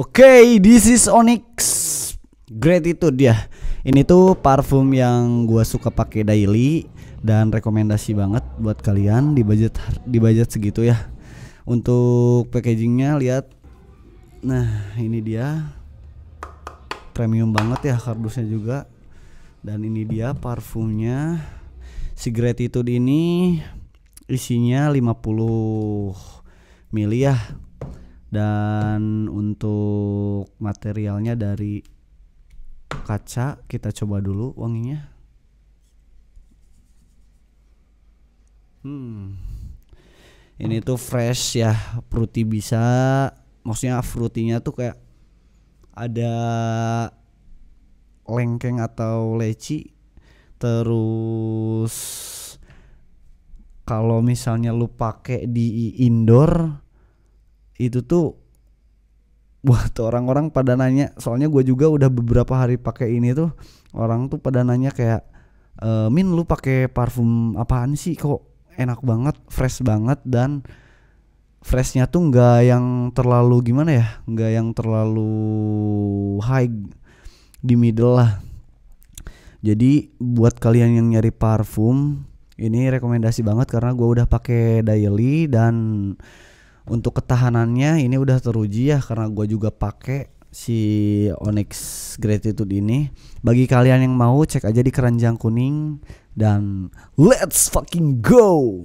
Oke, okay, this is Onyx. Great itu dia. Ini tuh parfum yang gua suka pakai daily dan rekomendasi banget buat kalian di budget di budget segitu ya. Untuk packagingnya lihat. Nah, ini dia. Premium banget ya kardusnya juga. Dan ini dia parfumnya. Si Gratitude ini isinya 50 mili ya dan untuk materialnya dari kaca kita coba dulu wanginya hmm ini tuh fresh ya fruity bisa maksudnya fruitynya tuh kayak ada lengkeng atau leci terus kalau misalnya lu pakai di indoor itu tuh buat orang-orang pada nanya soalnya gue juga udah beberapa hari pakai ini tuh orang tuh pada nanya kayak e, min lu pakai parfum apaan sih kok enak banget fresh banget dan freshnya tuh nggak yang terlalu gimana ya nggak yang terlalu high di middle lah jadi buat kalian yang nyari parfum ini rekomendasi banget karena gue udah pakai daily dan untuk ketahanannya ini udah teruji ya karena gue juga pakai si Onyx Gratitude ini. Bagi kalian yang mau cek aja di keranjang kuning dan let's fucking go.